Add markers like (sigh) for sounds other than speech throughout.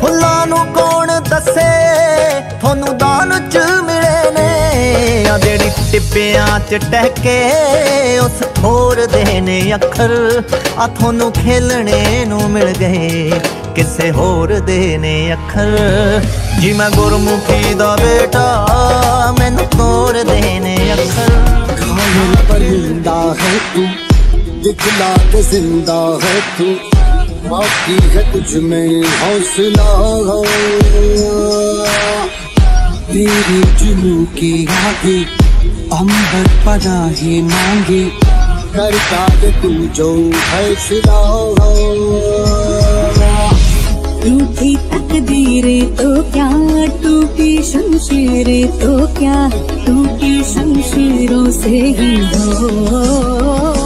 ਫੁੱਲਾਂ ਨੂੰ ਕੌਣ ਦੱਸੇ ਤੁਹਾਨੂੰ ਦਾਨ ਚ ਮਿਲੇ ਨੇ ਆ ਜਿਹੜੀ ਟਿੱਪਿਆਂ ਚ ਟਹਿਕੇ ਉਸ ਖੋਰ ਦੇ ਨੇ ਅੱਖਰ ਆ ਤੁਹਾਨੂੰ ਖੇਲਣੇ ਨੂੰ ਮਿਲ ਗਏ ਕਿਸੇ ਹੋਰ ਦੇ ਨੇ ਅੱਖਰ ਜੀ ਮੈਂ ਗੁਰਮੁਖੀ ਦਾ ਬੇਟਾ ਮੈਨੂੰ ਤੋਰ ਦੇ ਨੇ ਅੱਖਰ ਖਾਣ ਪਰਿੰਦਾ ਹੈ ਤੂੰ ਦਿਖਲਾ ਤੇ ਜ਼ਿੰਦਾ ਹੈ ਤੂੰ बाकी है तुझ में हौसला हो तेरी जुलू की आगे अंबर ही मांगे करता है तू जो फैसला हो तक तकदीरे तो क्या टूटी शमशीरें तो क्या टूटी शमशीरों से ही हो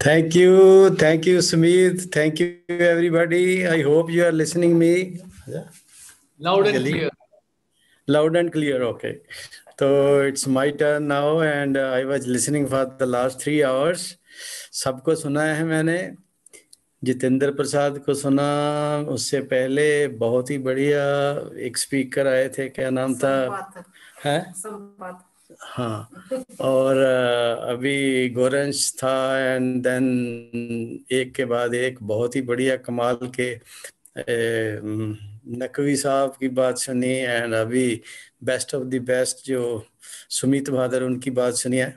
Thank you, thank you, Sumit. Thank you, everybody. I hope you are listening me. Yeah. Loud and clear. Loud and clear. Okay. So it's my turn now, and uh, I was listening for the last three hours. सबको सुना है मैंने जितेंद्र प्रसाद को सुना उससे पहले बहुत ही बढ़िया एक स्पीकर आए थे क्या नाम था है संपात हाँ और अभी गोरंश था एंड देन एक के बाद एक बहुत ही बढ़िया कमाल के नकवी साहब की बात सुनी एंड अभी बेस्ट ऑफ द बेस्ट जो सुमित बहादुर उनकी बात सुनी है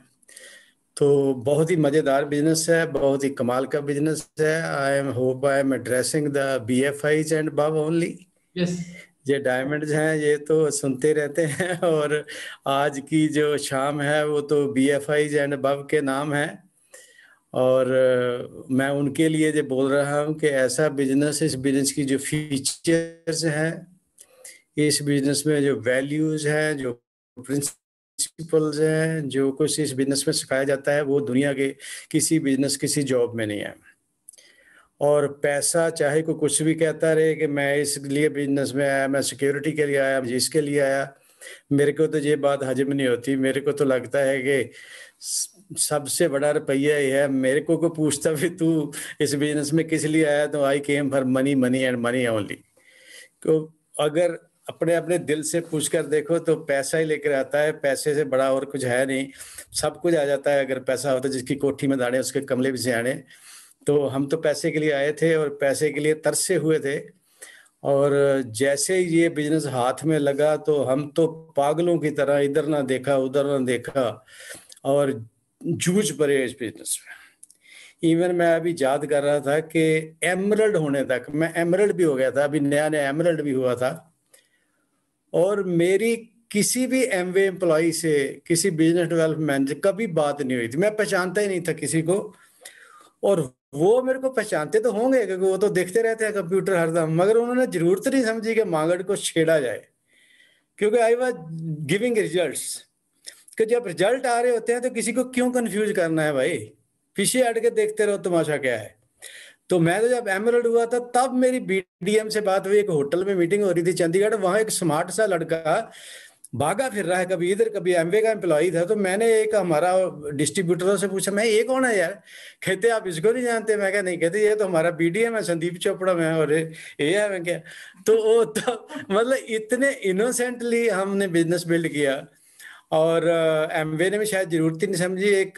तो बहुत ही मज़ेदार बिजनेस है बहुत ही कमाल का बिजनेस है I am hope I am addressing the B F eyes and bub only ये डायमंड्स हैं ये तो सुनते रहते हैं (laughs) और आज की जो शाम है वो तो बी एफ आई एंड बब के नाम है और मैं उनके लिए जो बोल रहा हूँ कि ऐसा बिजनेस इस बिजनेस की जो फीचर्स हैं इस बिजनेस में जो वैल्यूज़ हैं जो प्रिंसिपल्स हैं जो कुछ इस बिजनेस में सिखाया जाता है वो दुनिया के किसी बिजनेस किसी जॉब में नहीं है और पैसा चाहे कोई कुछ भी कहता रहे कि मैं इसलिए बिजनेस में आया मैं सिक्योरिटी के लिए आया इसके लिए आया मेरे को तो ये बात हजम नहीं होती मेरे को तो लगता है कि सबसे बड़ा रुपया ये है मेरे को को पूछता भी तू इस बिजनेस में किस लिए आया तो I came for money money and money only तो अगर अपने अपने दिल से पूछ कर देखो तो पैसा ही लेकर आता है पैसे से बड़ा और कुछ है नहीं सब कुछ आ जाता है अगर पैसा होता है जिसकी कोठी में दाड़े उसके कमले भी से आने तो हम तो पैसे के लिए आए थे और पैसे के लिए तरसे हुए थे और जैसे ये बिजनेस हाथ में लगा तो हम तो पागलों की तरह इधर ना देखा उधर ना देखा और जूझ पड़े इस बिजनेस में इवन मैं अभी याद कर रहा था कि एमरल्ड होने तक मैं एमरल्ड भी हो गया था अभी नया नया एमरल्ड भी हुआ था और मेरी किसी भी एम वे से किसी बिजनेस डेवलपमेंट से कभी बात नहीं हुई थी मैं पहचानता ही नहीं था किसी को और वो मेरे को पहचानते तो होंगे क्योंकि वो तो देखते रहते हैं कंप्यूटर हरदम मगर उन्होंने जरूरत नहीं समझी कि मांगड़ को छेड़ा जाए क्योंकि आई वॉज गिविंग रिजल्ट कि जब रिजल्ट आ रहे होते हैं तो किसी को क्यों कंफ्यूज करना है भाई पीछे हट के देखते रहो तमाशा क्या है तो मैं तो जब एमरल्ड हुआ था तब मेरी बीडीएम से बात हुई एक होटल में मीटिंग हो रही थी चंडीगढ़ वहां एक स्मार्ट सा लड़का भागा फिर रहा है कभी इधर कभी एमवे का एम्प्लॉय था तो मैंने एक हमारा डिस्ट्रीब्यूटरों से पूछा मैं ये कौन है यार कहते आप इसको नहीं जानते मैं क्या नहीं कहते ये तो हमारा एम है संदीप चोपड़ा में और ये है मैं क्या तो वो तो मतलब इतने इनोसेंटली हमने बिजनेस बिल्ड किया और एम uh, वे ने भी शायद जरूरत ही नहीं समझी एक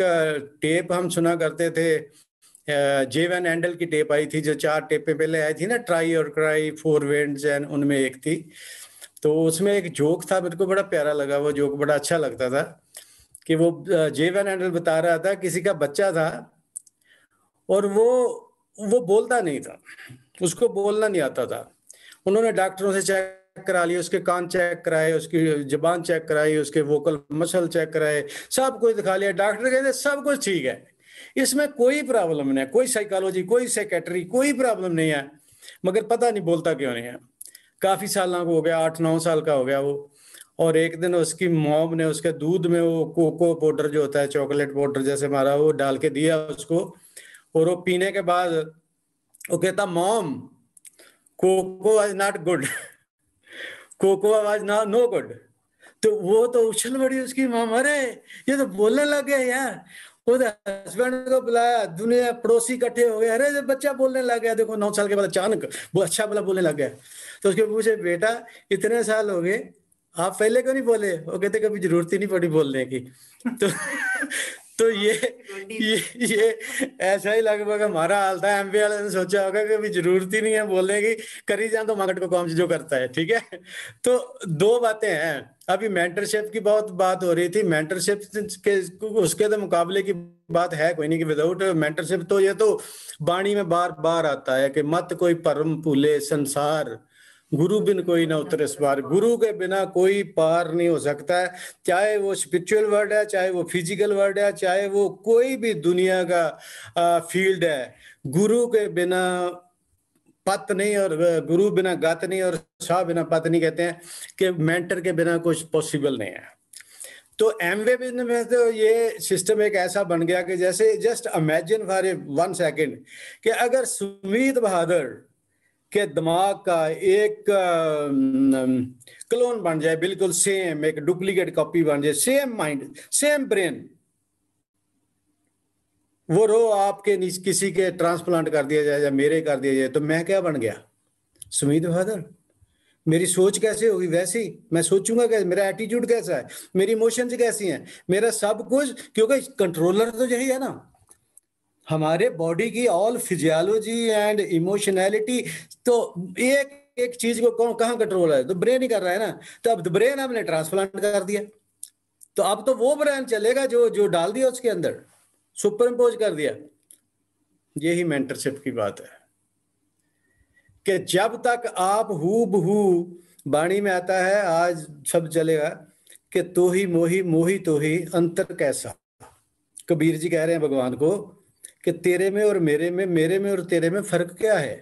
टेप uh, हम सुना करते थे जे वैन एंडल की टेप आई थी जो चार टेपें पहले आई थी ना ट्राई और क्राई फोर वेंड्स एंड उनमें एक थी तो उसमें एक जोक था मेरे को बड़ा प्यारा लगा वो जोक बड़ा अच्छा लगता था कि वो जे वैन एंडल बता रहा था किसी का बच्चा था और वो वो बोलता नहीं था उसको बोलना नहीं आता था उन्होंने डॉक्टरों से चेक करा लिया उसके कान चेक कराए उसकी जबान चेक कराई उसके वोकल मसल चेक कराए सब कुछ दिखा लिया डॉक्टर कहते सब कुछ ठीक है इसमें कोई प्रॉब्लम नहीं है कोई साइकोलॉजी कोई सेक्रेटरी कोई प्रॉब्लम नहीं है मगर पता नहीं बोलता क्यों नहीं है काफ़ी साल हो गया आठ नौ साल का हो गया वो और एक दिन उसकी मॉम ने उसके दूध में वो कोको पाउडर जो होता है चॉकलेट पाउडर जैसे मारा वो डाल के दिया उसको और वो पीने के बाद वो कहता mom cocoa was not good cocoa was not no good तो वो तो उछल पड़ी उसकी मोम अरे ये तो बोलने लग गया यार उधर हस्बैंड को बुलाया दुनिया पड़ोसी इकट्ठे हो गए अरे बच्चा बोलने लग गया देखो नौ साल के बाद अचानक वो अच्छा बोला बोलने लग गया तो उसके पूछे बेटा इतने साल हो गए आप पहले क्यों नहीं बोले वो कहते कभी जरूरत ही नहीं पड़ी बोलने की तो (laughs) तो ये ये ये ऐसा ही लगभग हमारा हाल था एमपी वाले ने सोचा होगा कि अभी जरूरत ही नहीं है बोलने की करी जाए तो मार्केट को काम जो करता है ठीक है तो दो बातें हैं अभी मेंटरशिप की बहुत बात हो रही थी मेंटरशिप के उसके तो मुकाबले की बात है कोई नहीं कि विदाउट मेंटरशिप तो ये तो बाणी में बार बार आता है कि मत कोई परम भूले संसार गुरु बिन कोई ना उतरे इस बार गुरु के बिना कोई पार नहीं हो सकता है चाहे वो स्पिरिचुअल वर्ड है चाहे वो फिजिकल वर्ड है चाहे वो कोई भी दुनिया का फील्ड है गुरु के बिना पत नहीं और गुरु बिना गत नहीं और शाह बिना पत नहीं कहते हैं कि मेंटर के बिना कुछ पॉसिबल नहीं है तो वे बिजनेस में तो ये सिस्टम एक ऐसा बन गया कि जैसे just imagine for a one second कि अगर सुमित बहादुर के दिमाग का एक क्लोन बन जाए बिल्कुल सेम एक डुप्लीकेट कॉपी बन जाए सेम माइंड सेम ब्रेन वो रो आपके किसी के ट्रांसप्लांट कर दिया जाए या मेरे कर दिया जाए तो मैं क्या बन गया सुमित बहादुर मेरी सोच कैसे होगी वैसी मैं सोचूंगा कैसे मेरा एटीट्यूड कैसा है मेरी इमोशंस कैसी हैं मेरा सब कुछ क्योंकि कंट्रोलर तो यही है ना हमारे बॉडी की ऑल फिजियोलॉजी एंड इमोशनैलिटी तो एक एक चीज को कौन कहाँ कंट्रोल है तो ब्रेन ही कर रहा है ना तो अब ब्रेन तो हमने ट्रांसप्लांट कर दिया तो अब तो वो ब्रेन चलेगा जो जो डाल दिया उसके अंदर सुपर इम्पोज कर दिया यही मेंटरशिप की बात है कि जब तक आप हु बहू बाणी में आता है आज सब चलेगा कि तो ही मोही मोही तो ही अंतर कैसा कबीर जी कह रहे हैं भगवान को कि तेरे में और मेरे में मेरे में और तेरे में फर्क क्या है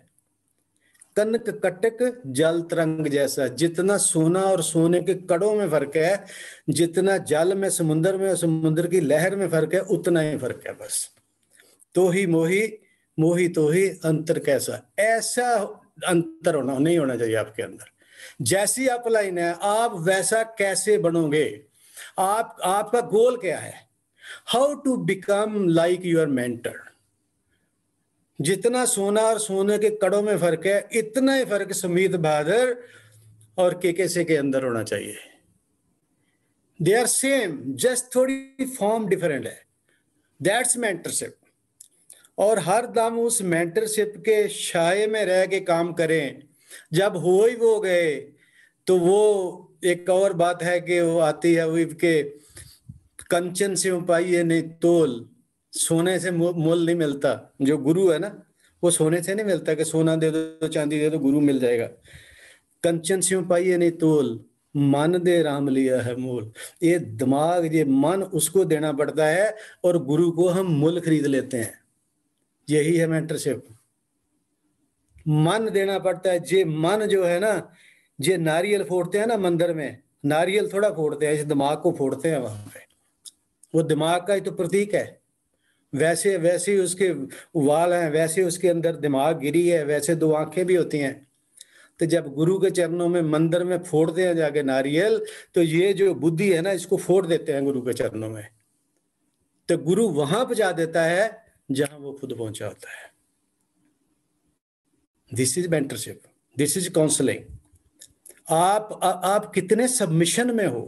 कनक कटक जल तरंग जैसा जितना सोना और सोने के कड़ों में फर्क है जितना जल में समुद्र में और समुद्र की लहर में फर्क है उतना ही फर्क है बस तो ही मोही मोही तो ही अंतर कैसा ऐसा अंतर होना नहीं होना चाहिए आपके अंदर जैसी आप लाइन है आप वैसा कैसे बनोगे आप आपका गोल क्या है how to become like your mentor जितना सोना और सोने के कड़ों में फर्क है इतना ही फर्क सुमित बहादुर और के के के अंदर होना चाहिए दे आर सेम जस्ट थोड़ी फॉर्म डिफरेंट है दैट्स मेंटरशिप और हर दम उस मेंटरशिप के शाये में रह के काम करें जब हो ही वो गए तो वो एक और बात है कि वो आती है के कंचन से उपाय ने तोल सोने से मोल नहीं मिलता जो गुरु है ना वो सोने से नहीं मिलता कि सोना दे दो चांदी दे दो गुरु मिल जाएगा कंचन सिंह पाइए नहीं तोल मन दे राम लिया है मोल ये दिमाग ये मन उसको देना पड़ता है और गुरु को हम मोल खरीद लेते हैं यही है मेंटरशिप मन देना पड़ता है जे मन जो है ना जे नारियल फोड़ते हैं ना मंदिर में नारियल थोड़ा फोड़ते हैं इस दिमाग को फोड़ते हैं वहां पे वो दिमाग का ही तो प्रतीक है वैसे वैसे उसके वाल हैं वैसे उसके अंदर दिमाग गिरी है वैसे दो आंखें भी होती हैं तो जब गुरु के चरणों में मंदिर में फोड़ते हैं जाके नारियल तो ये जो बुद्धि है ना इसको फोड़ देते हैं गुरु के चरणों में तो गुरु वहां पहुंचा देता है जहां वो खुद पहुंचा होता है this is mentorship this is counselling आप आ, आप कितने सबमिशन में हो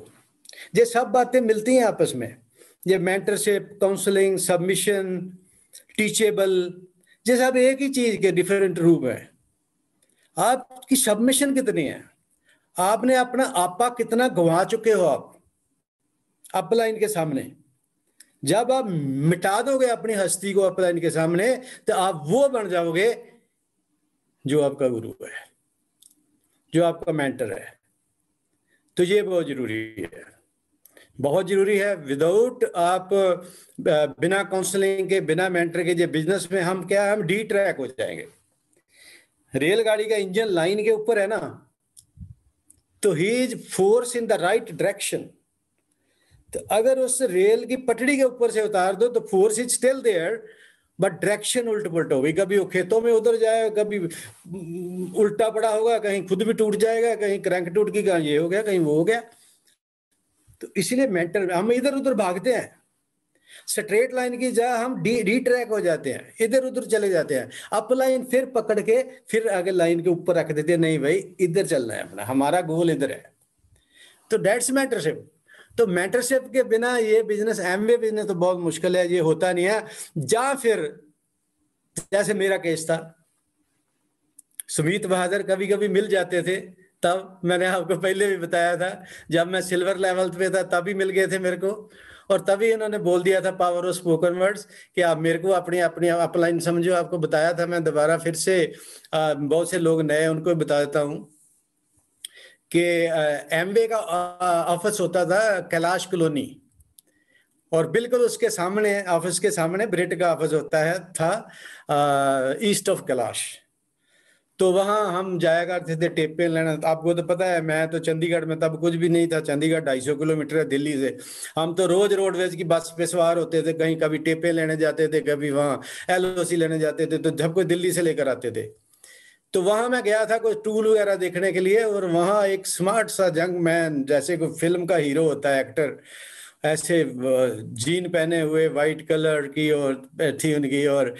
ये सब बातें मिलती हैं आपस में ये मेंटरशिप काउंसलिंग सबमिशन टीचेबल ये सब एक ही चीज के डिफरेंट रूप है आपकी सबमिशन कितनी है आपने अपना आपा कितना गवा चुके हो आप अपलाइन के सामने जब आप मिटा दोगे अपनी हस्ती को अपलाइन के सामने तो आप वो बन जाओगे जो आपका गुरु है जो आपका मेंटर है तो ये बहुत जरूरी है बहुत जरूरी है विदाउट आप बिना काउंसलिंग के बिना मेंटर के जो बिजनेस में हम क्या हम डी ट्रैक हो जाएंगे रेलगाड़ी का इंजन लाइन के ऊपर है ना तो he is force in the right direction तो अगर उस रेल की पटड़ी के ऊपर से उतार दो तो force is still there but direction उल्ट पुलट होगी कभी वो खेतों में उधर जाए कभी उल्टा पड़ा होगा कहीं खुद भी टूट जाएगा कहीं क्रैंक टूट गई कहीं ये हो गया कहीं वो हो गया तो इसलिए मेंटल हम इधर उधर भागते हैं स्ट्रेट लाइन की जगह हम डी डी ट्रैक हो जाते हैं इधर उधर चले जाते हैं अप लाइन फिर पकड़ के फिर आगे लाइन के ऊपर रख देते हैं नहीं भाई इधर चलना है अपना हमारा गोल इधर है तो डेट्स मेंटरशिप तो मेंटरशिप के बिना ये बिजनेस एम वे बिजनेस तो बहुत मुश्किल है ये होता नहीं है जहां फिर जैसे मेरा केस था सुमित बहादुर कभी कभी मिल जाते थे तब मैंने आपको पहले भी बताया था जब मैं सिल्वर लेवल पे था तभी मिल गए थे मेरे को और तभी इन्होंने बोल दिया था पावर ऑफ स्पोकन वर्ड्स कि आप मेरे को अपनी अपनी अपलाइन समझो आपको बताया था मैं दोबारा फिर से बहुत से लोग नए उनको बता देता हूँ कि एमबे का ऑफिस होता था कैलाश कॉलोनी और बिल्कुल उसके सामने ऑफिस के सामने ब्रिट का ऑफिस होता है था ईस्ट ऑफ कैलाश तो वहां हम जाया करते थे टेपे लेना आपको तो पता है मैं तो चंडीगढ़ में तब कुछ भी नहीं था चंडीगढ़ ढाई सौ किलोमीटर है दिल्ली से हम तो रोज रोडवेज की बस पे सवार होते थे कहीं कभी टेपे लेने जाते थे कभी वहां एल लेने जाते थे तो जब कोई दिल्ली से लेकर आते थे तो वहां मैं गया था कुछ टूल वगैरह देखने के लिए और वहां एक स्मार्ट सा जंग मैन जैसे कोई फिल्म का हीरो होता है एक्टर ऐसे जीन पहने हुए वाइट कलर की और थी उनकी और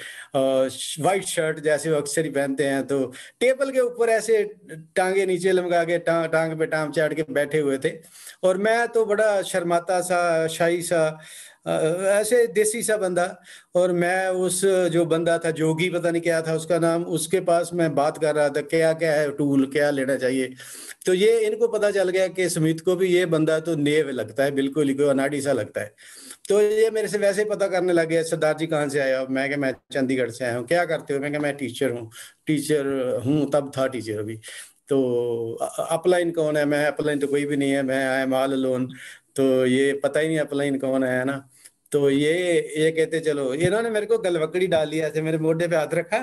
वाइट शर्ट जैसे वो अक्सर ही पहनते हैं तो टेबल के ऊपर ऐसे टांगे नीचे लमका के टांग टांग पे टांग चाट के बैठे हुए थे और मैं तो बड़ा शर्माता सा शाही सा ऐसे देसी सा बंदा और मैं उस जो बंदा था जोगी पता नहीं क्या था उसका नाम उसके पास मैं बात कर रहा था क्या क्या है टूल क्या लेना चाहिए तो ये इनको पता चल गया कि सुमित को भी ये बंदा तो नेव लगता है बिल्कुल ही कोई अनाडी सा लगता है तो ये मेरे से वैसे ही पता करने लग गया सरदार जी कहाँ से आया हो मैं क्या मैं चंडीगढ़ से आया हूँ क्या करते हो मैं क्या मैं टीचर हूँ टीचर हूँ तब था टीचर अभी तो अपलाइन कौन है मैं अपलाइन तो कोई भी नहीं है मैं आई एम ऑल लोन तो ये पता ही नहीं अपलाइन कौन है ना तो ये ये कहते चलो इन्होंने मेरे को गलवकड़ी डाल लिया ऐसे मेरे मोटे पे हाथ रखा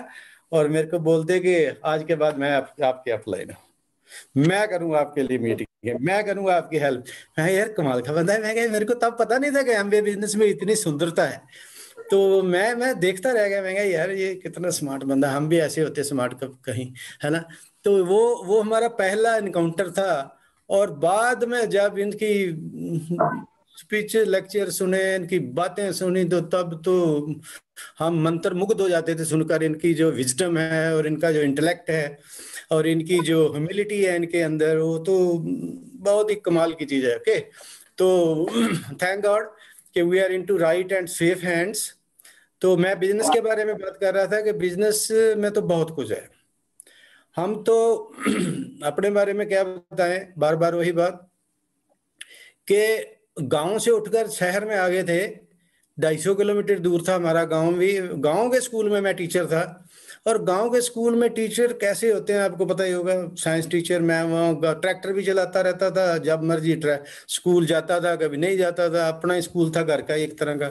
और मेरे को बोलते कि आज के बाद मैं आप, आपके अपलाइन हूँ मैं करूंगा आपके लिए मीटिंग मैं करूंगा आपकी हेल्प मैं यार कमाल का बंदा है मैं कह मेरे को तब पता नहीं था कि एम बिजनेस में इतनी सुंदरता है तो मैं मैं देखता रह गया मैं कह यार ये कितना स्मार्ट बंदा हम भी ऐसे होते स्मार्ट कब कहीं है ना तो वो वो हमारा पहला इनकाउंटर था और बाद में जब इनकी स्पीच लेक्चर सुने इनकी बातें सुनी तो तब तो हम मंत्र मुग्ध हो जाते थे सुनकर इनकी जो विजडम है और इनका जो इंटेलेक्ट है और इनकी जो ह्यूमिलिटी है इनके अंदर वो तो बहुत ही कमाल की चीज है ओके तो थैंक गॉड कि we are into right and safe hands तो मैं बिजनेस के बारे में बात कर रहा था कि बिजनेस में तो बहुत कुछ है हम तो अपने बारे में क्या बताएं बार बार वही बात के गांव से उठकर शहर में आ गए थे ढाई सौ किलोमीटर दूर था हमारा गांव भी गांव के स्कूल में मैं टीचर था और गांव के स्कूल में टीचर कैसे होते हैं आपको पता ही होगा साइंस टीचर मैं वहाँ ट्रैक्टर भी चलाता रहता था जब मर्जी स्कूल जाता था कभी नहीं जाता था अपना स्कूल था घर का एक तरह का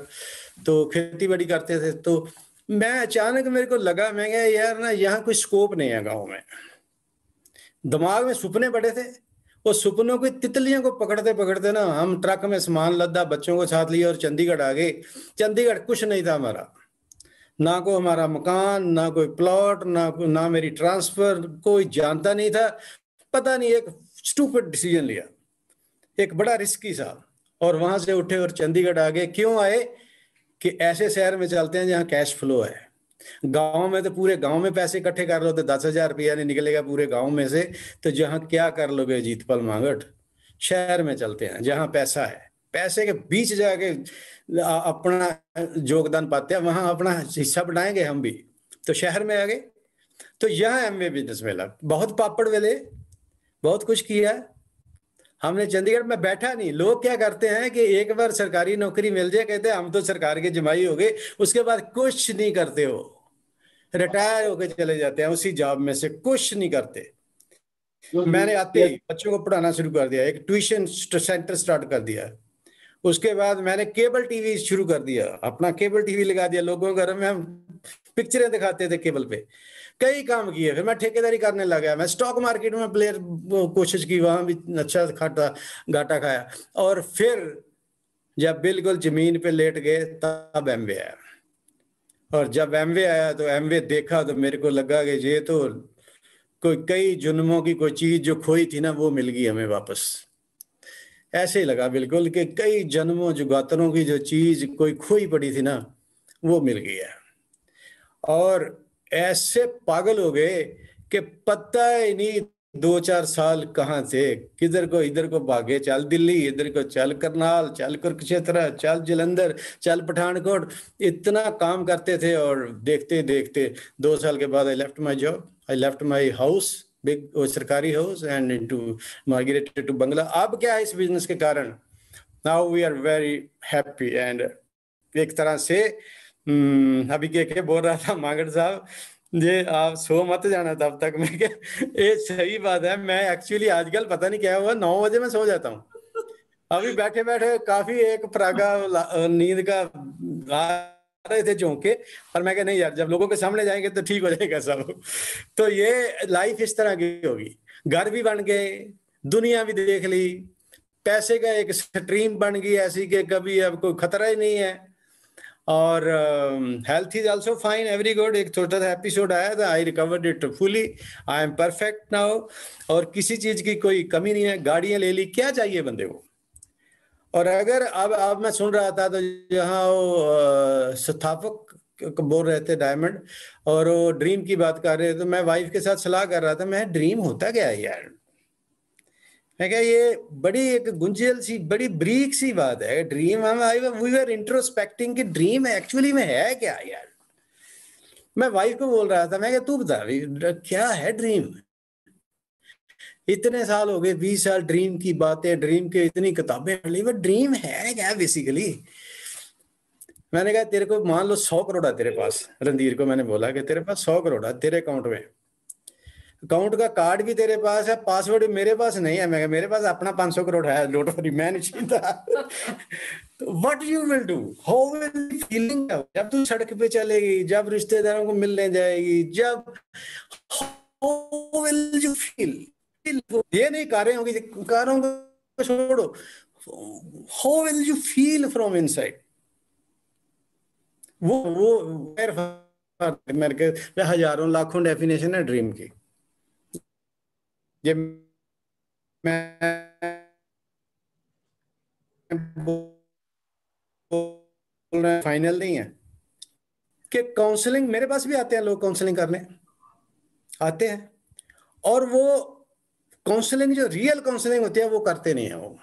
तो खेती बाड़ी करते थे तो मैं अचानक मेरे को लगा मैं यार ना यहाँ कोई स्कोप नहीं है गाँव में दिमाग में सुपने बड़े थे वो सुपनों की तितलियों को पकड़ते पकड़ते ना हम ट्रक में सामान लद्दा बच्चों को साथ लिए और चंडीगढ़ आ गए चंडीगढ़ कुछ नहीं था हमारा ना को हमारा मकान ना कोई प्लॉट ना ना मेरी ट्रांसफर कोई जानता नहीं था पता नहीं एक स्टूपिड डिसीजन लिया एक बड़ा रिस्की सा और वहां से उठे और चंडीगढ़ आ गए क्यों आए कि ऐसे शहर में चलते हैं जहाँ कैश फ्लो है गांव में तो पूरे गांव में पैसे इकट्ठे कर लो तो दस हजार रुपया नहीं निकलेगा पूरे गांव में से तो जहां क्या कर लोगे जीतपाल मांगट शहर में चलते हैं जहां पैसा है पैसे के बीच जाके अपना योगदान पाते हैं वहां अपना हिस्सा बनाएंगे हम भी तो शहर में आ गए तो यहां एम बिजनेस मेला बहुत पापड़ वेले बहुत कुछ किया हमने चंडीगढ़ में बैठा नहीं लोग क्या करते हैं कि एक बार सरकारी नौकरी मिल जाए कहते हम तो सरकार के जमाई हो गए उसके बाद कुछ नहीं करते हो रिटायर होके चले जाते हैं उसी जॉब में से कुछ नहीं करते मैंने आते ही बच्चों को पढ़ाना शुरू कर दिया एक ट्यूशन सेंटर स्टार्ट कर दिया उसके बाद मैंने केबल टीवी शुरू कर दिया अपना केबल टीवी लगा दिया लोगों के घर में हम पिक्चरें दिखाते थे केबल पे कई काम किए फिर मैं ठेकेदारी करने लगा मैं स्टॉक मार्केट में प्लेयर कोशिश की वहां भी अच्छा खाटा घाटा खाया और फिर जब बिल्कुल जमीन पे लेट गए तब एम आया और जब एमवे आया तो वे देखा तो मेरे को लगा कि ये तो कोई कई जुन्मों की कोई चीज जो खोई थी ना वो मिल गई हमें वापस ऐसे ही लगा बिल्कुल कि कई जन्मों गातरों की जो चीज कोई खोई पड़ी थी ना वो मिल गई है और ऐसे पागल हो गए कि पता ही नहीं दो चार साल कहाँ थे किधर को इधर को भागे चल दिल्ली इधर को चल करनाल चल कुरुक्षेत्र चल जलंधर चल पठानकोट इतना काम करते थे और देखते देखते दो साल के बाद I left my job I left my house big सरकारी house and to migrated to bungalow अब क्या है इस बिजनेस के कारण now we are very happy and एक तरह से हम्म, अभी के, के बोल रहा था मांगड़ साहब जी आप सो मत जाना तब तक मैं ये सही बात है मैं एक्चुअली आजकल पता नहीं क्या हुआ नौ बजे मैं सो जाता हूँ अभी बैठे बैठे काफी एक प्रागा नींद का आ रहे थे चौंके और मैं कह नहीं यार जब लोगों के सामने जाएंगे तो ठीक हो जाएगा सब तो ये लाइफ इस तरह की होगी घर भी बन गए दुनिया भी देख ली पैसे का एक स्ट्रीम बन गई ऐसी कि कभी अब कोई खतरा ही नहीं है और health is also fine every good एक छोटा सा एपिसोड आया था I recovered it fully I am perfect now और किसी चीज की कोई कमी नहीं है गाड़ियां ले ली क्या चाहिए बंदे को और अगर अब अब मैं सुन रहा था तो जहाँ वो uh, स्थापक बोल रहे थे डायमंड और वो ड्रीम की बात कर रहे थे तो मैं वाइफ के साथ सलाह कर रहा था मैं ड्रीम होता क्या है यार मैं क्या ये बड़ी एक गुंजल सी बड़ी ब्रीक सी बात है ड्रीम हम आई वी आर इंट्रोस्पेक्टिंग कि ड्रीम एक्चुअली में है क्या यार मैं वाइफ को बोल रहा था मैं क्या तू बता क्या है ड्रीम इतने साल हो गए बीस साल ड्रीम की बातें ड्रीम के इतनी किताबें पढ़ बट ड्रीम है क्या बेसिकली मैंने कहा तेरे को मान लो सौ करोड़ है तेरे पास रणधीर को मैंने बोला कि तेरे पास सौ करोड़ है तेरे अकाउंट में अकाउंट का कार्ड भी तेरे पास है पासवर्ड मेरे पास नहीं है मैं मेरे पास अपना पांच सौ करोड़ है डोंट फ्री मैं नहीं चीनता what you will do how will feeling जब तू सड़क पे चलेगी जब रिश्तेदारों को मिलने जाएगी जब हाउ विल यू फील ये नहीं कारें होगी कारों को छोड़ो how will you feel from inside वो वो हजारों लाखों डेफिनेशन है ड्रीम की ये मैं फाइनल नहीं है कि काउंसलिंग मेरे पास भी आते हैं लोग काउंसलिंग करने आते हैं और वो काउंसलिंग जो रियल काउंसलिंग होती है वो करते नहीं है वो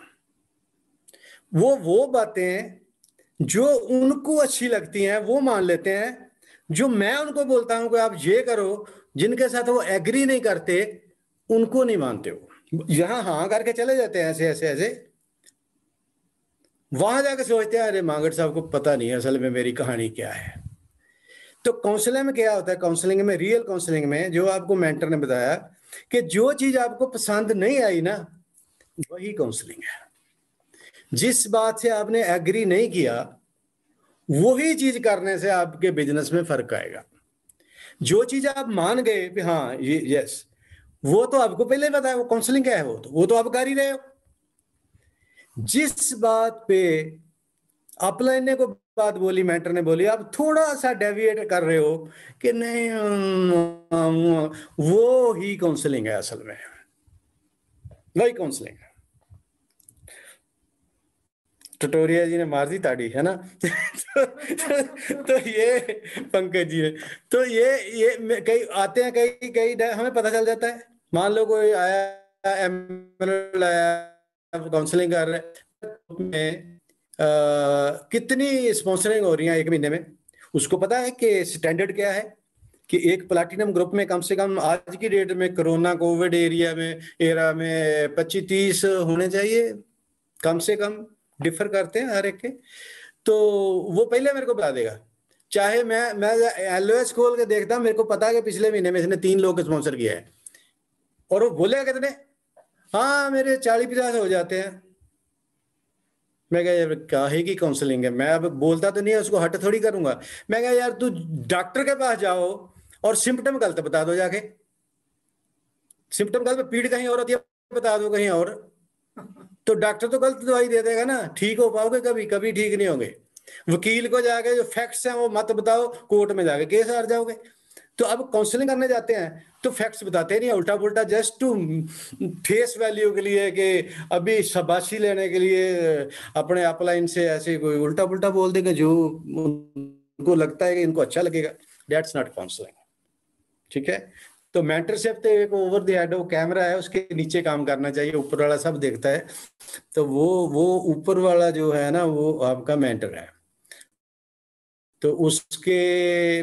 वो वो बातें जो उनको अच्छी लगती हैं वो मान लेते हैं जो मैं उनको बोलता हूं कि आप ये करो जिनके साथ वो एग्री नहीं करते उनको नहीं मानते हो यहां हाँ करके चले जाते हैं ऐसे ऐसे ऐसे वहां जाके सोचते हैं अरे मांगट साहब को पता नहीं असल में मेरी कहानी क्या है तो काउंसलिंग में क्या होता है काउंसलिंग में रियल काउंसलिंग में जो आपको मेंटर ने बताया कि जो चीज आपको पसंद नहीं आई ना वही काउंसलिंग है जिस बात से आपने एग्री नहीं किया वही चीज करने से आपके बिजनेस में फर्क आएगा जो चीज आप मान गए हाँ ये यस वो तो आपको पहले पता है वो काउंसलिंग क्या है वो तो वो तो आप कर ही रहे हो जिस बात पे अपलाइन ने को बात बोली मैटर ने बोली आप थोड़ा सा डेविएट कर रहे हो कि नहीं वो ही काउंसलिंग है असल में वही काउंसलिंग है टटोरिया जी ने मार दी ताड़ी है ना (laughs) तो, तो, तो ये पंकज जी ने तो ये ये कई आते हैं कई कई हमें पता चल जाता है मान लो कोई आया एम आया काउंसलिंग कर रहे तो में कितनी स्पॉन्सरिंग हो रही है एक महीने में उसको पता है कि स्टैंडर्ड क्या है कि एक प्लाटिनम ग्रुप में कम से कम आज की डेट में कोरोना कोविड एरिया में एरा में पच्चीस तीस होने चाहिए कम से कम डिफर करते हैं हर एक के तो वो पहले मेरे को बता देगा चाहे मैं मैं एल खोल के देखता मेरे को पता है कि पिछले महीने में इसने तीन लोग स्पॉन्सर किया है और वो बोलेगा कितने हाँ मेरे चालीस पचास हो जाते हैं मैं कह यार काहे की काउंसलिंग है मैं अब बोलता तो नहीं है उसको हट थोड़ी करूंगा मैं कह यार तू डॉक्टर के पास जाओ और सिम्टम गलत बता दो जाके सिम्टम गलत पीड़ कहीं और होती है बता दो कहीं और तो डॉक्टर तो गलत दवाई दे देगा ना ठीक हो पाओगे कभी कभी ठीक नहीं होंगे वकील को जाके जो फैक्ट्स हैं वो मत बताओ कोर्ट में जाके केस हार जाओगे तो अब काउंसलिंग करने जाते हैं तो फैक्ट्स बताते नहीं उल्टा पुल्टा जस्ट टू फेस वैल्यू के लिए कि अभी शबाशी लेने के लिए अपने अपलाइन से ऐसे कोई उल्टा पुल्टा बोल देगा जो उनको लगता है कि इनको अच्छा लगेगा डेट्स नॉट काउंसलिंग ठीक है तो मेंटरशिप तो एक ओवर द हेड वो कैमरा है उसके नीचे काम करना चाहिए ऊपर वाला सब देखता है तो वो वो ऊपर वाला जो है ना वो आपका मेंटर है तो उसके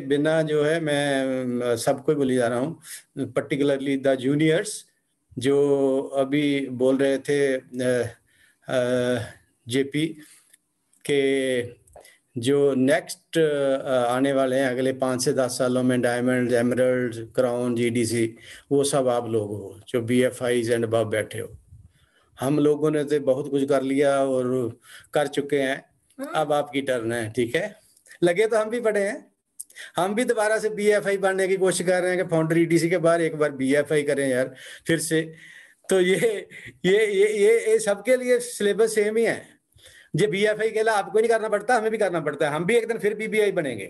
बिना जो है मैं सबको बोली जा रहा हूँ पर्टिकुलरली द जूनियर्स जो अभी बोल रहे थे जेपी के जो नेक्स्ट uh, आने वाले हैं अगले पाँच से दस सालों में डायमंड एमरल्ड क्राउन जीडीसी वो सब आप लोग हो जो बी एफ आईज एंड बब बैठे हो हम लोगों ने तो बहुत कुछ कर लिया और कर चुके हैं हम्म। अब आपकी टर्न है ठीक है लगे तो हम भी पड़े हैं हम भी दोबारा से बी एफ आई बनने की कोशिश कर रहे हैं कि फाउंडर सी के बाहर एक बार बी एफ आई करें यार फिर से तो ये ये ये ये, ये सबके लिए सिलेबस सेम ही है जो बी एफ आई कहला आपको नहीं करना पड़ता हमें भी करना पड़ता है हम भी एक दिन फिर आई बनेंगे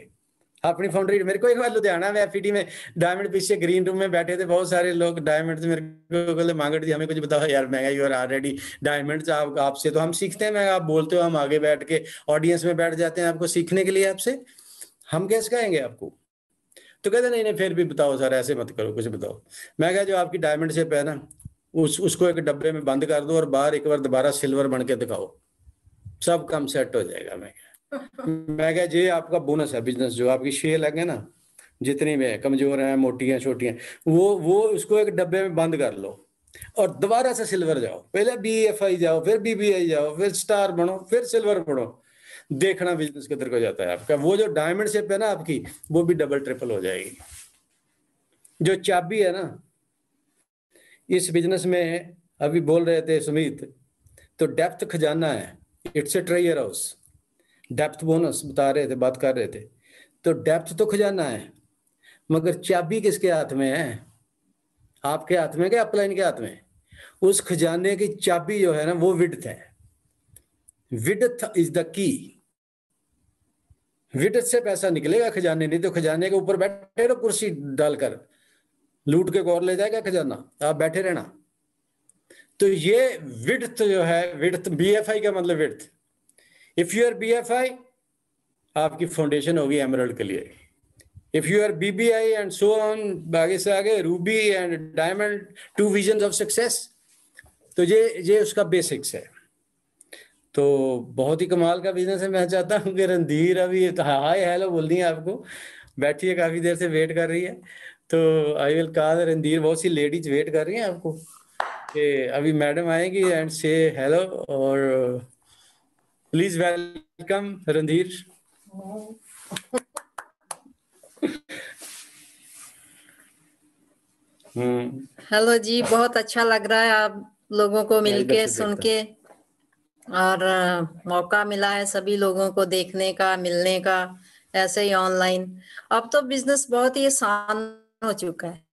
अपनी फाउंड्री मेरे को एक बार लुधियाना में एफईडी e में डायमंड पीछे ग्रीन रूम में बैठे थे बहुत सारे लोग डायमंड से मेरे को मांगट जी हमें कुछ बताओ यार मैं यू आर ऑलरेडी डायमंड आप आपसे तो हम सीखते हैं मैं आप बोलते हो हम आगे बैठ के ऑडियंस में बैठ जाते हैं आपको सीखने के लिए आपसे हम कैसे कहेंगे आपको तो कहते नहीं नहीं फिर भी बताओ सर ऐसे मत करो कुछ बताओ मैं कहा जो आपकी डायमंड शेप है ना उस उसको एक डब्बे में बंद कर दो और बाहर एक बार दोबारा सिल्वर बन के दिखाओ सब काम सेट हो जाएगा मैं मैं क्या जी आपका बोनस है बिजनेस जो आपकी शेयर लगे ना जितनी भी है कमजोर है मोटी है छोटी है वो वो उसको एक डब्बे में बंद कर लो और दोबारा से सिल्वर जाओ पहले बी एफ आई जाओ फिर बीबीआई जाओ फिर स्टार बनो फिर सिल्वर बनो देखना बिजनेस किधर को जाता है आपका वो जो डायमंड शेप है ना आपकी वो भी डबल ट्रिपल हो जाएगी जो चाबी है ना इस बिजनेस में अभी बोल रहे थे सुमित तो डेप्थ खजाना है it's a treasure house depth bonus बता रहे थे बात कर रहे थे तो डेप्थ तो खजाना है मगर चाबी किसके हाथ में है आपके हाथ में क्या अपलाइन के हाथ में उस खजाने की चाबी जो है ना वो विडथ है width is the key width से पैसा निकलेगा खजाने नहीं तो खजाने के ऊपर बैठे रहो कुर्सी डालकर लूट के गौर ले जाएगा खजाना आप बैठे रहना तो ये विड्थ जो है विड्थ बीएफआई का मतलब width if you are BFI आपकी फाउंडेशन होगी एमरल्ड के लिए if you are BBI and so on आगे से आगे ruby and diamond to vision of success तो ये ये उसका बेसिक्स है तो बहुत ही कमाल का बिजनेस है मैं चाहता हूँ कि रणधीर अभी हाय हेलो बोल दी है आपको बैठी है काफी देर से वेट कर रही है तो आई विल कॉल रणधीर बहुत सी लेडीज वेट कर रही हैं आपको कि अभी मैडम आएगी एंड से हेलो और please welcome Randhir hello ji बहुत अच्छा लग रहा है आप लोगों को मिलके सुन के और मौका मिला है सभी लोगों को देखने का मिलने का ऐसे ही ऑनलाइन अब तो बिजनेस बहुत ही आसान हो चुका है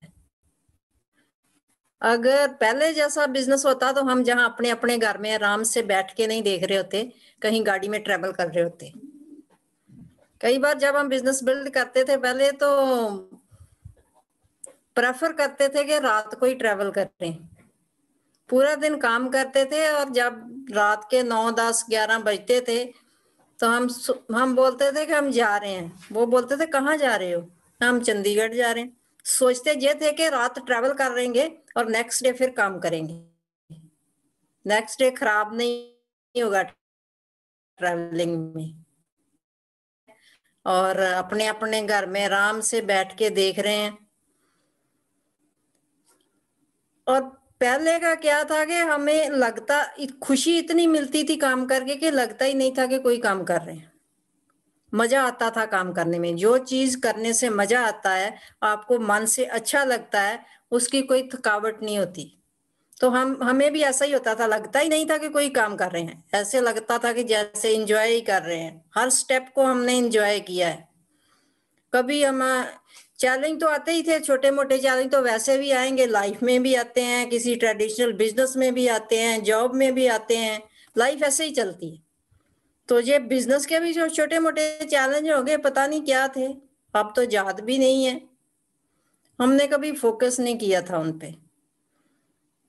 अगर पहले जैसा बिजनेस होता तो हम जहाँ अपने अपने घर में आराम से बैठ के नहीं देख रहे होते कहीं गाड़ी में ट्रेवल कर रहे होते कई बार जब हम बिजनेस बिल्ड करते थे पहले तो प्रेफर करते थे कि रात को ही ट्रेवल करते पूरा दिन काम करते थे और जब रात के नौ दस ग्यारह बजते थे तो हम हम बोलते थे कि हम जा रहे हैं वो बोलते थे कहाँ जा रहे हो हम चंडीगढ़ जा रहे हैं सोचते ये थे कि रात ट्रेवल कर रहेंगे और नेक्स्ट डे फिर काम करेंगे नेक्स्ट डे खराब नहीं होगा ट्रैवलिंग में और अपने अपने घर में आराम से बैठ के देख रहे हैं और पहले का क्या था कि हमें लगता खुशी इतनी मिलती थी काम करके कि लगता ही नहीं था कि कोई काम कर रहे हैं मजा आता था काम करने में जो चीज करने से मजा आता है आपको मन से अच्छा लगता है उसकी कोई थकावट नहीं होती तो हम हमें भी ऐसा ही होता था लगता ही नहीं था कि कोई काम कर रहे हैं ऐसे लगता था कि जैसे इंजॉय ही कर रहे हैं हर स्टेप को हमने इंजॉय किया है कभी हम चैलेंज तो आते ही थे छोटे मोटे चैलेंज तो वैसे भी आएंगे लाइफ में भी आते हैं किसी ट्रेडिशनल बिजनेस में भी आते हैं जॉब में भी आते हैं लाइफ ऐसे ही चलती है तो ये बिजनेस के भी जो छोटे मोटे चैलेंज हो गए पता नहीं क्या थे अब तो याद भी नहीं है हमने कभी फोकस नहीं किया था उनपे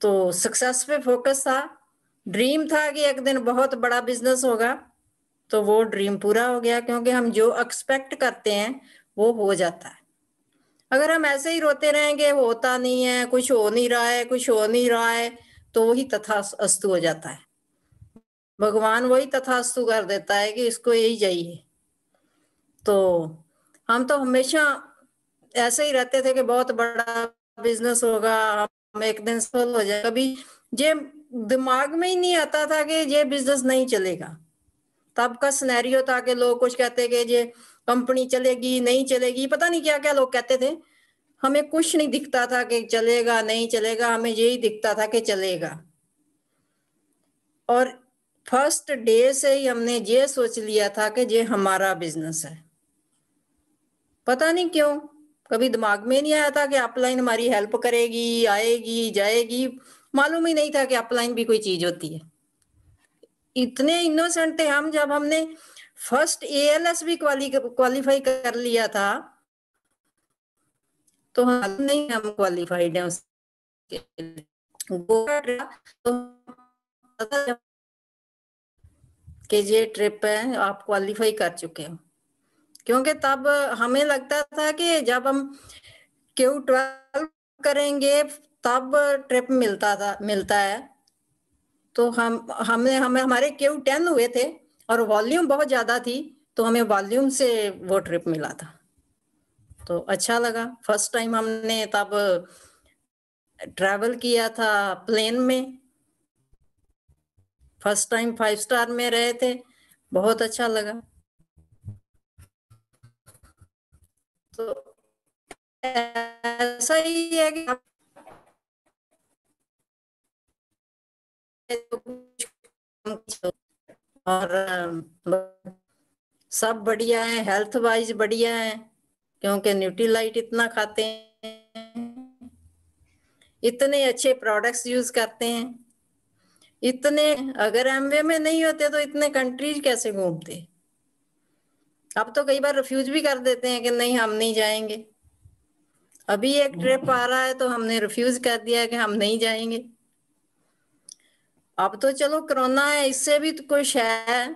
तो सक्सेस पे फोकस था ड्रीम था कि एक दिन बहुत बड़ा बिजनेस होगा तो वो ड्रीम पूरा हो गया क्योंकि हम जो एक्सपेक्ट करते हैं वो हो जाता है अगर हम ऐसे ही रोते रहेंगे होता नहीं है कुछ हो नहीं रहा है कुछ हो नहीं रहा है तो वही तथा अस्तु हो जाता है भगवान वही तथा अस्तु कर देता है कि इसको यही चाहिए तो हम तो हमेशा ऐसे ही रहते थे कि बहुत बड़ा बिजनेस होगा हम एक दिन सफल हो जाए कभी ये दिमाग में ही नहीं आता था कि ये बिजनेस नहीं चलेगा तब का सिनेरियो था कि लोग कुछ कहते कि ये कंपनी चलेगी नहीं चलेगी पता नहीं क्या क्या लोग कहते थे हमें कुछ नहीं दिखता था कि चलेगा नहीं चलेगा हमें यही दिखता था कि चलेगा और फर्स्ट डे से ही हमने ये सोच लिया था कि ये हमारा बिजनेस है पता नहीं क्यों कभी दिमाग में नहीं आया था कि अपलाइन हमारी हेल्प करेगी आएगी जाएगी मालूम ही नहीं था कि अपलाइन भी कोई चीज होती है इतने इनोसेंट थे हम जब हमने फर्स्ट एएलएस भी क्वालिफाई कर लिया था तो हम नहीं हम क्वालिफाइड हैं उसके तो कि ये ट्रिप है आप क्वालिफाई कर चुके हो क्योंकि तब हमें लगता था कि जब हम क्यू ट्वेल्व करेंगे तब ट्रिप मिलता था मिलता है तो हम हमने हमें हमारे क्यू टेन हुए थे और वॉल्यूम बहुत ज्यादा थी तो हमें वॉल्यूम से वो ट्रिप मिला था तो अच्छा लगा फर्स्ट टाइम हमने तब ट्रैवल किया था प्लेन में फर्स्ट टाइम फाइव स्टार में रहे थे बहुत अच्छा लगा तो ऐसा ही है कि और सब बढ़िया है हेल्थ वाइज बढ़िया है क्योंकि न्यूट्रीलाइट इतना खाते हैं इतने अच्छे प्रोडक्ट्स यूज करते हैं इतने अगर एमवे में नहीं होते तो इतने कंट्रीज कैसे घूमते अब तो कई बार रिफ्यूज भी कर देते हैं कि नहीं हम नहीं जाएंगे अभी एक ट्रिप आ रहा है तो हमने रिफ्यूज कर दिया कि हम नहीं जाएंगे अब तो चलो कोरोना है इससे भी तो कुछ है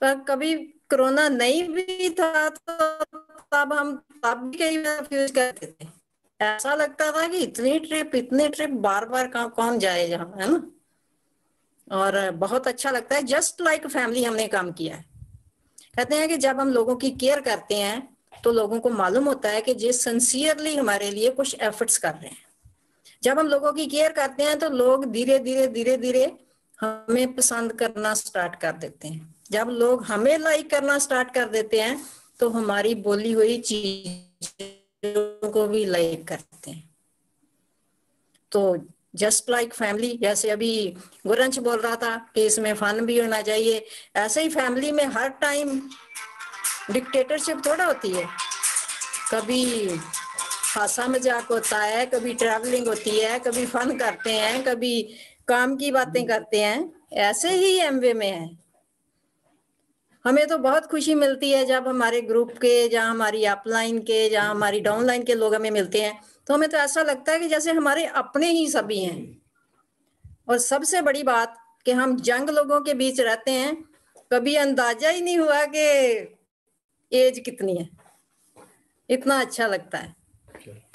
पर कभी कोरोना नहीं भी था तो तब हम तब भी कई बार रिफ्यूज करते थे ऐसा लगता था कि इतनी ट्रिप इतनी ट्रिप बार बार कहा कौन जाए जहाँ है ना और बहुत अच्छा लगता है जस्ट लाइक फैमिली हमने काम किया है कहते हैं कि जब हम लोगों की केयर करते हैं तो लोगों को मालूम होता है कि जे सिंसियरली हमारे लिए कुछ एफर्ट्स कर रहे हैं जब हम लोगों की केयर करते हैं तो लोग धीरे धीरे धीरे धीरे हमें पसंद करना स्टार्ट कर देते हैं जब लोग हमें लाइक करना स्टार्ट कर देते हैं तो हमारी बोली हुई चीज को भी लाइक करते हैं तो जस्ट लाइक फैमिली जैसे अभी गुरंश बोल रहा था कि इसमें फन भी होना चाहिए ऐसे ही फैमिली में हर टाइम डिक्टेटरशिप थोड़ा होती है कभी हासा मजाक होता है कभी ट्रैवलिंग होती है कभी फन करते हैं कभी काम की बातें करते हैं ऐसे ही एमवे में है हमें तो बहुत खुशी मिलती है जब हमारे ग्रुप के जहाँ हमारी अपलाइन के जहाँ हमारी डाउनलाइन के लोग हमें मिलते हैं तो हमें तो ऐसा लगता है कि जैसे हमारे अपने ही सभी हैं और सबसे बड़ी बात कि हम जंग लोगों के बीच रहते हैं कभी अंदाजा ही नहीं हुआ कि एज कितनी है इतना अच्छा लगता है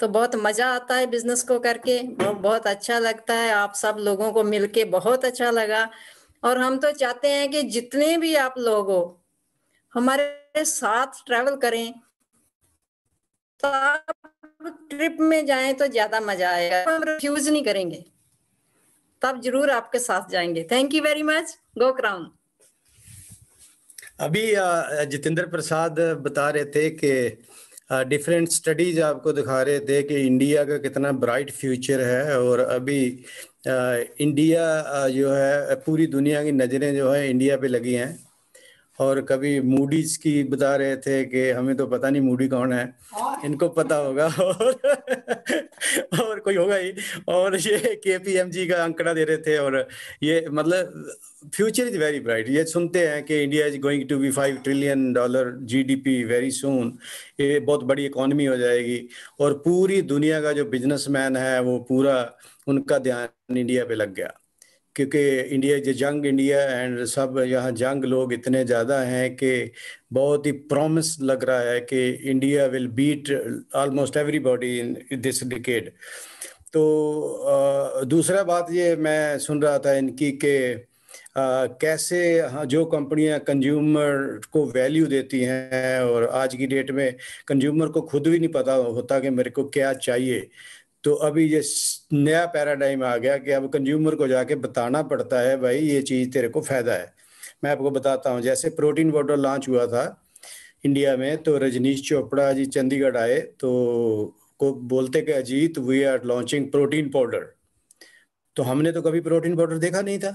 तो बहुत मजा आता है बिजनेस को करके बहुत अच्छा लगता है आप सब लोगों को मिलके बहुत अच्छा लगा और हम तो चाहते हैं कि जितने भी आप लोग हो हमारे साथ ट्रैवल करें ट्रिप में जाएं तो ज्यादा मजा आएगा तो हम रिफ्यूज नहीं करेंगे तब जरूर आपके साथ जाएंगे thank you very much go crown अभी जितेंद्र प्रसाद बता रहे थे कि डिफरेंट स्टडीज आपको दिखा रहे थे कि इंडिया का कितना ब्राइट फ्यूचर है और अभी इंडिया जो है पूरी दुनिया की नज़रें जो है इंडिया पे लगी हैं और कभी मूडीज की बता रहे थे कि हमें तो पता नहीं मूडी कौन है हाँ। इनको पता होगा और (laughs) और कोई होगा ही और ये के पी एम जी का अंकड़ा दे रहे थे और ये मतलब फ्यूचर इज वेरी ब्राइट ये सुनते हैं कि India is going to be five trillion dollar GDP very soon ये बहुत बड़ी इकोनॉमी हो जाएगी और पूरी दुनिया का जो बिजनेसमैन है वो पूरा उनका ध्यान इंडिया पे लग गया क्योंकि इंडिया जो जंग इंडिया एंड सब यहाँ जंग लोग इतने ज़्यादा हैं कि बहुत ही प्रॉमिस लग रहा है कि India will beat almost everybody in this decade तो दूसरा बात ये मैं सुन रहा था इनकी कि कैसे हाँ, जो कंपनियां कंज्यूमर को वैल्यू देती हैं और आज की डेट में कंज्यूमर को खुद भी नहीं पता होता कि मेरे को क्या चाहिए तो अभी ये नया पैराडाइम आ गया कि अब कंज्यूमर को जाके बताना पड़ता है भाई ये चीज़ तेरे को फ़ायदा है मैं आपको बताता हूँ जैसे प्रोटीन पाउडर लॉन्च हुआ था इंडिया में तो रजनीश चोपड़ा जी चंडीगढ़ आए तो को बोलते कि Ajit we are launching protein powder तो हमने तो कभी प्रोटीन पाउडर देखा नहीं था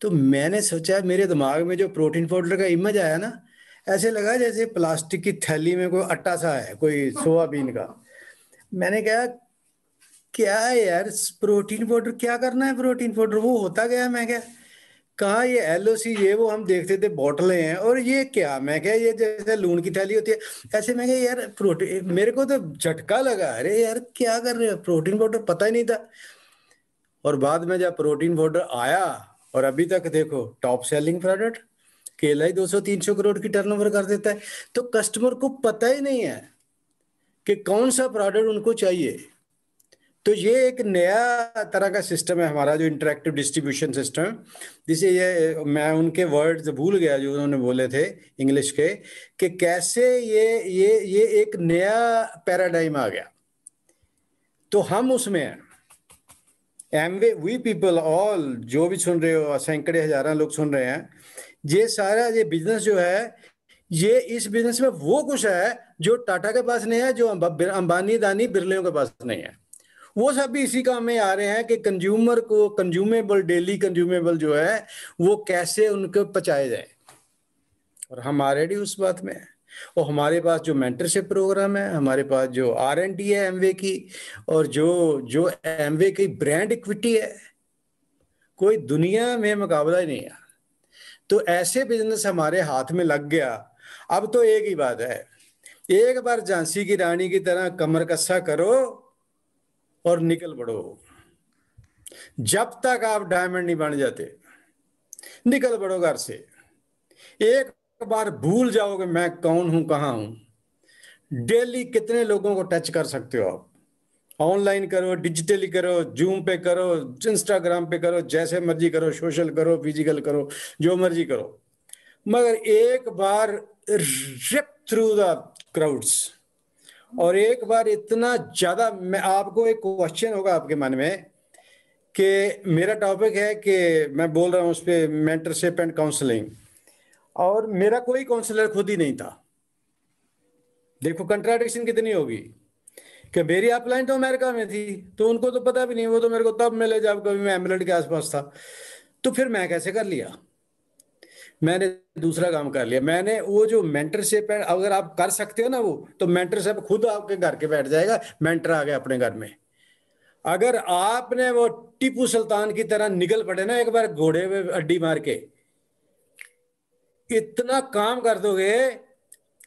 तो मैंने सोचा मेरे दिमाग में जो प्रोटीन पाउडर का इमेज आया ना ऐसे लगा जैसे प्लास्टिक की थैली में कोई अट्टा सा है कोई सोयाबीन का मैंने कहा क्या है यार प्रोटीन पाउडर क्या करना है प्रोटीन पाउडर वो होता गया मैं क्या कहा ये एल ये वो हम देखते थे बोटलें हैं और ये क्या मैं क्या ये जैसे लून की थैली होती है ऐसे मैं क्या यार प्रोटीन मेरे को तो झटका लगा अरे यार क्या कर रहे हो प्रोटीन पाउडर पता ही नहीं था और बाद में जब प्रोटीन पाउडर आया और अभी तक देखो टॉप सेलिंग प्रोडक्ट केला ही 200-300 करोड़ की टर्नओवर कर देता है तो कस्टमर को पता ही नहीं है कि कौन सा प्रोडक्ट उनको चाहिए तो ये एक नया तरह का सिस्टम है हमारा जो इंटरेक्टिव डिस्ट्रीब्यूशन सिस्टम जिसे ये मैं उनके वर्ड्स भूल गया जो उन्होंने बोले थे इंग्लिश के कि कैसे ये ये ये एक नया पैराडाइम आ गया तो हम उसमें एमवे वी पीपल ऑल जो भी सुन रहे हो सैकड़े हजारा लोग सुन रहे हैं ये सारा ये बिजनेस जो है ये इस बिजनेस में वो कुछ है जो टाटा के पास नहीं है जो अंबानी दानी बिरलियों के पास नहीं है वो सब भी इसी काम में आ रहे हैं कि कंज्यूमर को कंज्यूमेबल डेली कंज्यूमेबल जो है वो कैसे उनको पचाए जाए और हम ऑलरेडी उस बात में और हमारे पास जो मेंटरशिप प्रोग्राम है हमारे पास जो आर एन डी है एमवे की और जो जो एमवे की ब्रांड इक्विटी है कोई दुनिया में मुकाबला ही नहीं है तो ऐसे बिजनेस हमारे हाथ में लग गया अब तो एक ही बात है एक बार झांसी की रानी की तरह कमर कस्सा करो और निकल पड़ो जब तक आप डायमंड नहीं बन जाते निकल पड़ो घर से एक बार भूल जाओगे मैं कौन हूं कहा हूं डेली कितने लोगों को टच कर सकते हो आप ऑनलाइन करो डिजिटली करो जूम पे करो इंस्टाग्राम पे करो जैसे मर्जी करो सोशल करो फिजिकल करो जो मर्जी करो मगर एक बार रिप थ्रू द क्राउड्स और एक बार इतना ज़्यादा मैं आपको एक क्वेश्चन होगा आपके मन में कि मेरा टॉपिक है कि मैं बोल रहा हूँ उस पर मेंटरशिप एंड काउंसलिंग और मेरा कोई काउंसलर खुद ही नहीं था देखो कंट्राडिक्शन कितनी होगी कि मेरी अपलाइन तो अमेरिका में थी तो उनको तो पता भी नहीं वो तो मेरे को तब मिले जब कभी मैं एमलेट के आसपास था तो फिर मैं कैसे कर लिया मैंने दूसरा काम कर लिया मैंने वो जो मेंटरशिप है अगर आप कर सकते हो ना वो तो मेंटरशिप खुद आपके घर के बैठ जाएगा मेंटर आ गया अपने घर में अगर आपने वो टीपू सुल्तान की तरह निकल पड़े ना एक बार घोड़े में अड्डी मार के इतना काम कर दोगे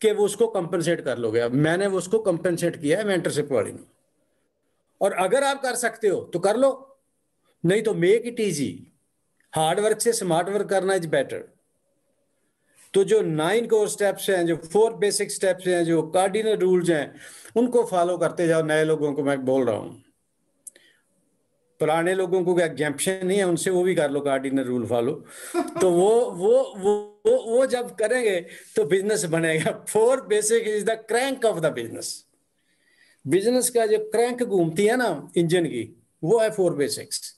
कि वो उसको कंपनसेट कर लोगे अब मैंने वो उसको कंपनसेट किया है मेंटरशिप वाली ने और अगर आप कर सकते हो तो कर लो नहीं तो make it easy hard work से स्मार्ट वर्क करना इज बेटर तो जो नाइन कोर स्टेप्स हैं जो फोर बेसिक स्टेप्स हैं जो कार्डिनल रूल्स हैं उनको फॉलो करते जाओ नए लोगों को मैं बोल रहा हूँ पुराने लोगों को एग्जेपन नहीं है उनसे वो भी कर लो कार्डिनल रूल फॉलो तो वो वो वो वो वो जब करेंगे तो बिजनेस बनेगा four basic is the crank of the business business का जो क्रैंक घूमती है ना इंजन की वो है फोर बेसिक्स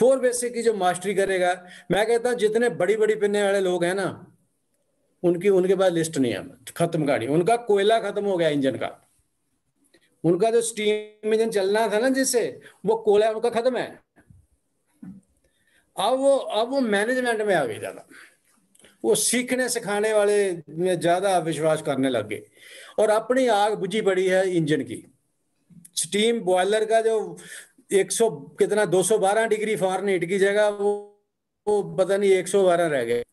फोर बेसिक की जो मास्टरी करेगा मैं कहता हूँ जितने बड़ी बड़ी पिन्ने वाले लोग हैं ना उनकी उनके पास लिस्ट नहीं है खत्म गाड़ी उनका कोयला खत्म हो गया इंजन का उनका जो स्टीम इंजन चलना था ना जिससे वो कोयला उनका खत्म है अब वो अब वो मैनेजमेंट में आ गए ज्यादा वो सीखने सिखाने वाले में ज्यादा विश्वास करने लग गए और अपनी आग बुझी पड़ी है इंजन की स्टीम बॉयलर का जो 100 कितना 212 डिग्री फॉरनहीट की जगह वो, वो पता नहीं 112 रह गए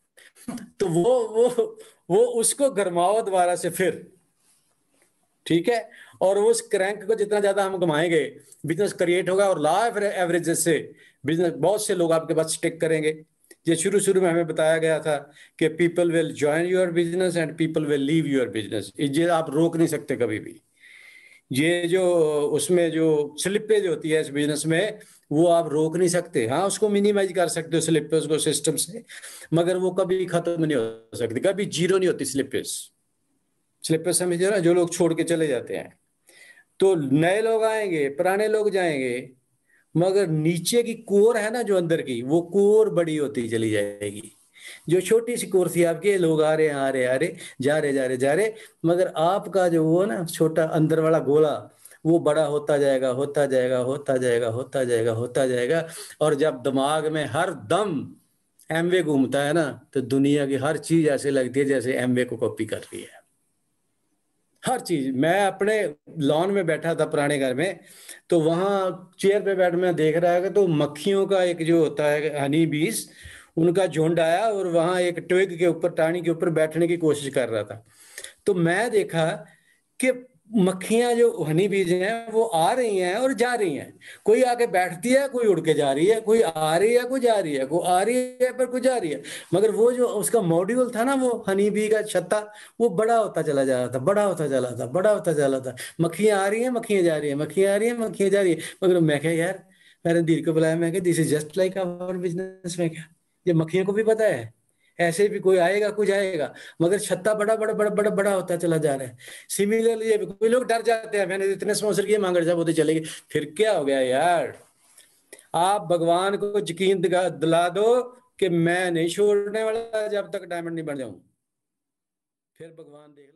(laughs) तो वो वो वो उसको गर्माओ दोबारा से फिर ठीक है और उस क्रैंक को जितना ज्यादा हम घुमाएंगे बिजनेस क्रिएट होगा और लाइफ एवरेज से बिजनेस बहुत से लोग आपके पास स्टिक करेंगे ये शुरू शुरू में हमें बताया गया था कि people will join your business and people will leave your business ये आप रोक नहीं सकते कभी भी ये जो उसमें जो स्लिपेज होती है इस बिजनेस में वो आप रोक नहीं सकते हाँ उसको मिनिमाइज कर सकते हो स्लिपेज को सिस्टम से मगर वो कभी खत्म नहीं हो सकती कभी जीरो नहीं होती स्लिपेज स्लिपेज समझ ना जो लोग छोड़ के चले जाते हैं तो नए लोग आएंगे पुराने लोग जाएंगे मगर नीचे की कोर है ना जो अंदर की वो कोर बड़ी होती चली जाएगी जो छोटी सी कोर थी आपके लोग आ रहे आ रहे आ रहे जा रहे जा रहे जा रहे मगर आपका जो वो ना छोटा अंदर वाला गोला वो बड़ा होता जाएगा होता जाएगा होता जाएगा होता जाएगा होता जाएगा और जब दिमाग में हर दम एमवे घूमता है ना तो दुनिया की हर चीज ऐसे लगती है जैसे एमवे को कॉपी कर रही है हर चीज मैं अपने लॉन में बैठा था पुराने घर में तो वहां चेयर पे बैठ मैं देख रहा है तो मक्खियों का एक जो होता है हनी बीस उनका झुंड आया और वहां एक ट्विग के ऊपर टाणी के ऊपर बैठने की कोशिश कर रहा था तो मैं देखा कि मक्खियां जो हनी बीज हैं वो आ रही हैं और जा रही हैं कोई आके बैठती है कोई उड़ के जा रही है कोई आ रही है कोई जा रही है कोई आ रही है पर कोई जा रही है मगर वो जो उसका मॉड्यूल था ना वो हनी बी का छत्ता वो बड़ा होता चला जा रहा था बड़ा होता चला था बड़ा होता चला था मक्खियां आ रही हैं मक्खियां जा रही है मक्खियां आ रही है मक्खियां जा रही है मगर मैं क्या यार मैंने दीर को बुलाया मैं this is just like our business में क्या ये मक्खियों को भी पता है ऐसे भी कोई आएगा कुछ आएगा मगर छत्ता बड़ा बड़ा बड़ा बड़ा बड़ा होता चला जा रहा है सिमिलरली ये कोई लोग डर जाते हैं मैंने इतने स्पॉन्सर किए मांगर साहब होते चले गए फिर क्या हो गया यार आप भगवान को यकीन दिला दो कि मैं नहीं छोड़ने वाला जब तक डायमंड नहीं बन जाऊं फिर भगवान देख